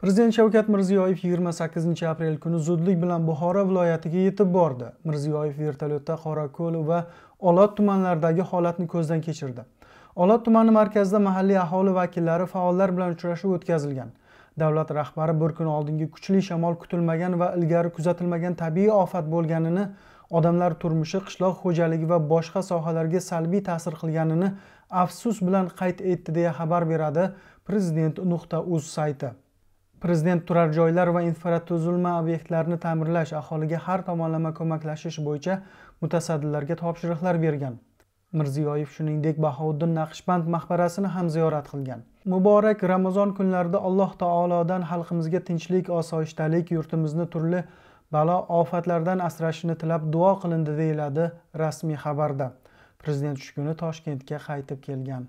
Prezident Shavkat Mirziyoyev 28 aprel kuni zudlik bilan Buxoro viloyatiga yetib bordi. Mirziyoyev vertolyotda Qorako'l va Olot tumanlaridagi holatni ko'zdan kechirdi. Olot tumani markazida mahalliy aholi vakillari faollar bilan uchrashuv o'tkazilgan. Davlat rahbari bir kun oldingi kuchli shamol kutilmagan va ilgari kuzatilmagan tabiiy ofat bo'lganini, odamlar turmushi, qishloq xo'jaligi va boshqa sohalarga salbiy ta'sir qilganini afsus bilan qayd etdi deya xabar beradi prezident.uz sayti. prezident turar joylar va infratuzilma obyektlarini ta'mirlash aholiga har tomonlama ko'maklashish bo'yicha mutasaddilarga topshiriqlar bergan mirziyoyev shuningdek bahouddin naqshband maqbarasini ham ziyorat qilgan muborak ramazon kunlarida alloh taolodan xalqimizga tinchlik osoyishtalik yurtimizni turli balo ofatlardan asrashini tilab duo qilindi deyiladi rasmiy xabarda prezident shu kuni toshkentga qaytib kelgan